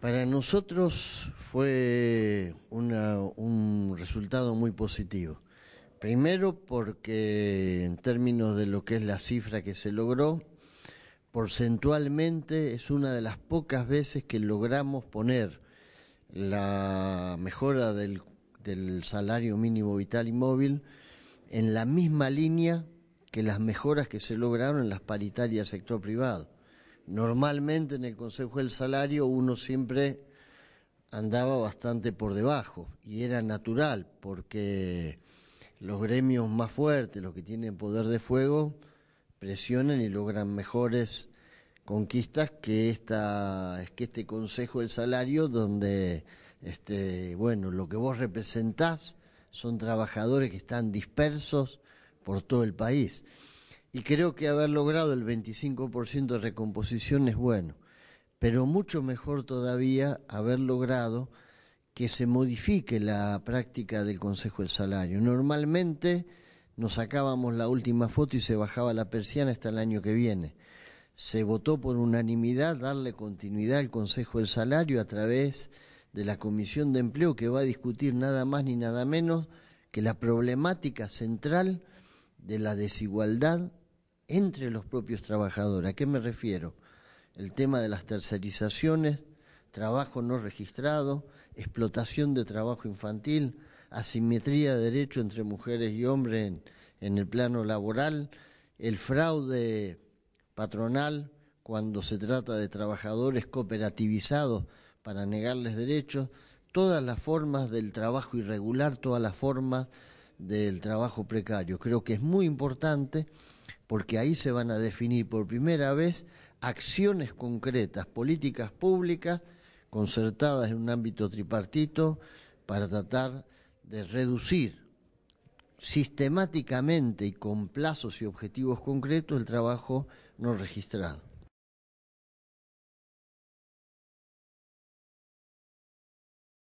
Para nosotros fue un resultado muy positivo. Primero porque en términos de lo que es la cifra que se logró, porcentualmente es una de las pocas veces que logramos poner la mejora del, salario mínimo vital y móvil en la misma línea que las mejoras que se lograron en las paritarias sector privado. Normalmente en el Consejo del Salario uno siempre andaba bastante por debajo y era natural porque los gremios más fuertes, los que tienen poder de fuego, presionan y logran mejores conquistas que esta que este Consejo del Salario donde este, bueno, lo que vos representás son trabajadores que están dispersos por todo el país y creo que haber logrado el 25% de recomposición es bueno, pero mucho mejor todavía haber logrado que se modifique la práctica del Consejo del Salario. Normalmente nos sacábamos la última foto y se bajaba la persiana hasta el año que viene. Se votó por unanimidad darle continuidad al Consejo del Salario a través de la Comisión de Empleo que va a discutir nada más ni nada menos que la problemática central de la desigualdad entre los propios trabajadores. ¿A qué me refiero? El tema de las tercerizaciones, trabajo no registrado, explotación de trabajo infantil, asimetría de derecho entre mujeres y hombres en, en el plano laboral, el fraude patronal cuando se trata de trabajadores cooperativizados para negarles derechos, todas las formas del trabajo irregular, todas las formas del trabajo precario. Creo que es muy importante porque ahí se van a definir por primera vez acciones concretas, políticas públicas concertadas en un ámbito tripartito para tratar de reducir sistemáticamente y con plazos y objetivos concretos el trabajo no registrado.